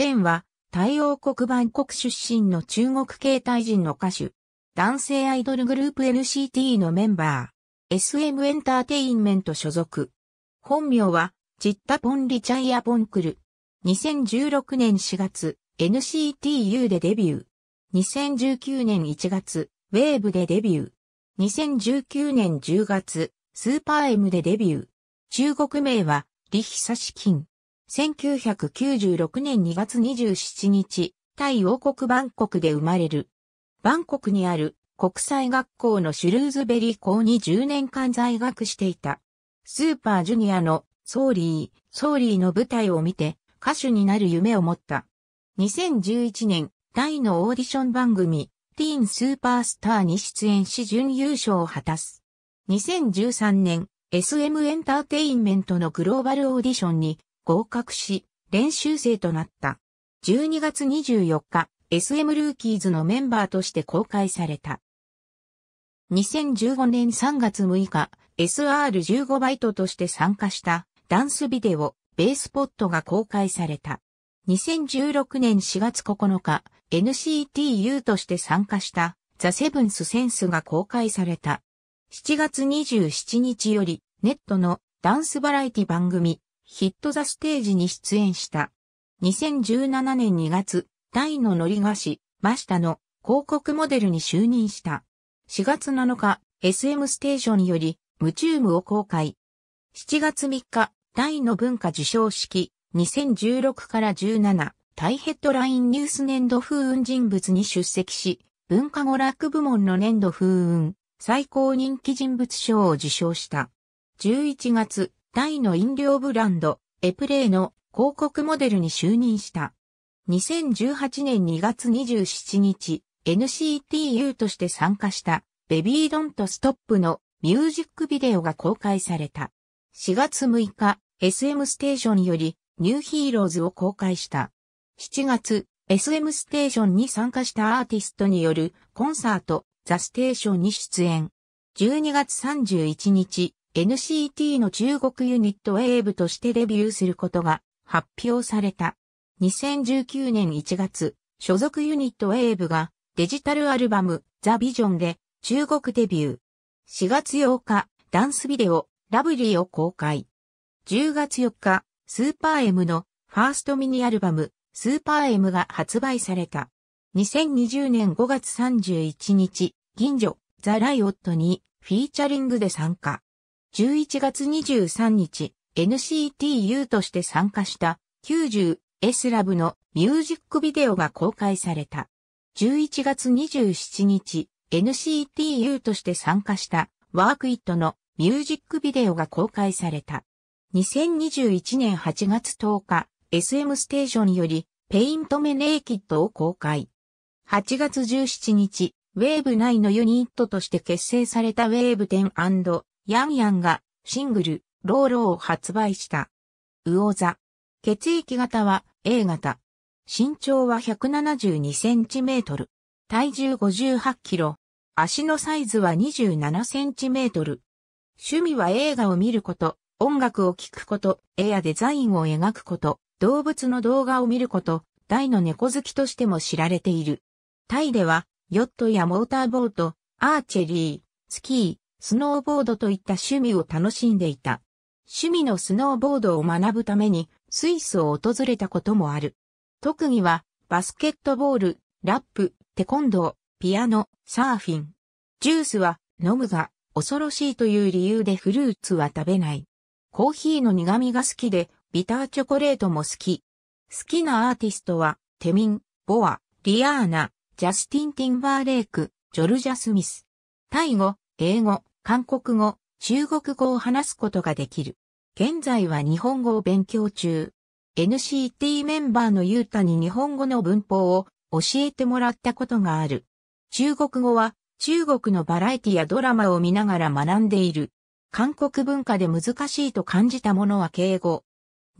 天は、太陽国万国出身の中国系大人の歌手。男性アイドルグループ n c t のメンバー。SM エンターテインメント所属。本名は、チッタポンリチャイアポンクル。2016年4月、NCTU でデビュー。2019年1月、ウェーブでデビュー。2019年10月、スーパー M でデビュー。中国名は、リヒサシキン。1996年2月27日、タイ王国バンコクで生まれる。バンコクにある国際学校のシュルーズベリー校に10年間在学していた。スーパージュニアのソーリー、ソーリーの舞台を見て歌手になる夢を持った。2011年、タイのオーディション番組、ティーンスーパースターに出演し準優勝を果たす。2013年、SM エンターテインメントのグローバルオーディションに合格し、練習生となった。12月24日、SM ルーキーズのメンバーとして公開された。2015年3月6日、SR15 バイトとして参加したダンスビデオ、ベースポットが公開された。2016年4月9日、NCTU として参加したザ・セブンス・センスが公開された。7月27日より、ネットのダンスバラエティ番組、ヒットザステージに出演した。2017年2月、大の乗り菓子、真下の広告モデルに就任した。4月7日、SM ステーションより、ムチュームを公開。7月3日、大の文化受賞式、2016から17、大ヘッドラインニュース年度風雲人物に出席し、文化娯楽部門の年度風雲、最高人気人物賞を受賞した。11月、タイの飲料ブランド、エプレイの広告モデルに就任した。2018年2月27日、NCTU として参加したベビードンとストップのミュージックビデオが公開された。4月6日、SM ステーションよりニューヒーローズを公開した。7月、SM ステーションに参加したアーティストによるコンサート、ザ・ステーションに出演。12月31日、NCT の中国ユニットウェーブとしてデビューすることが発表された。2019年1月、所属ユニットウェーブがデジタルアルバムザ・ビジョンで中国デビュー。4月8日、ダンスビデオラブリーを公開。10月4日、スーパー M のファーストミニアルバムスーパー M が発売された。2020年5月31日、銀女ザ・ライオットにフィーチャリングで参加。11月23日、NCTU として参加した90 S ラブのミュージックビデオが公開された。11月27日、NCTU として参加したワークイットのミュージックビデオが公開された。2021年8月10日、SM ステーションよりペイントメネイキッドを公開。8月17日、ウェーブ内のユニットとして結成されたウェーブ10ヤンヤンがシングル、ローローを発売した。魚座。血液型は A 型。身長は172センチメートル。体重58キロ。足のサイズは27センチメートル。趣味は映画を見ること、音楽を聴くこと、絵やデザインを描くこと、動物の動画を見ること、大の猫好きとしても知られている。タイでは、ヨットやモーターボート、アーチェリー、スキー、スノーボードといった趣味を楽しんでいた。趣味のスノーボードを学ぶためにスイスを訪れたこともある。特技はバスケットボール、ラップ、テコンドー、ピアノ、サーフィン。ジュースは飲むが恐ろしいという理由でフルーツは食べない。コーヒーの苦味が好きでビターチョコレートも好き。好きなアーティストはテミン、ボア、リアーナ、ジャスティン・ティンバーレイク、ジョルジャ・スミス。タイ語、英語、韓国語、中国語を話すことができる。現在は日本語を勉強中。NCT メンバーのユータに日本語の文法を教えてもらったことがある。中国語は中国のバラエティやドラマを見ながら学んでいる。韓国文化で難しいと感じたものは敬語。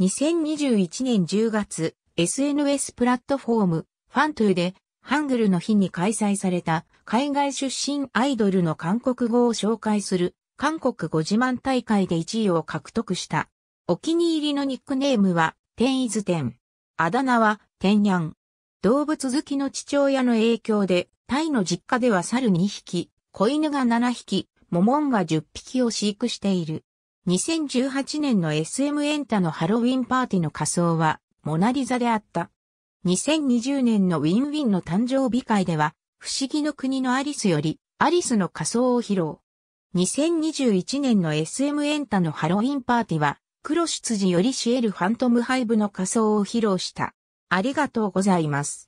2021年10月、SNS プラットフォーム、ファントゥで、ハングルの日に開催された海外出身アイドルの韓国語を紹介する韓国語自慢大会で1位を獲得した。お気に入りのニックネームは、テンイズテン。あだ名は、テンニャン。動物好きの父親の影響で、タイの実家では猿2匹、子犬が7匹、モモンが10匹を飼育している。2018年の SM エンタのハロウィンパーティの仮装は、モナリザであった。2020年のウィンウィンの誕生日会では、不思議の国のアリスより、アリスの仮装を披露。2021年の SM エンタのハロウィンパーティは、黒執事よりシエルファントムハイブの仮装を披露した。ありがとうございます。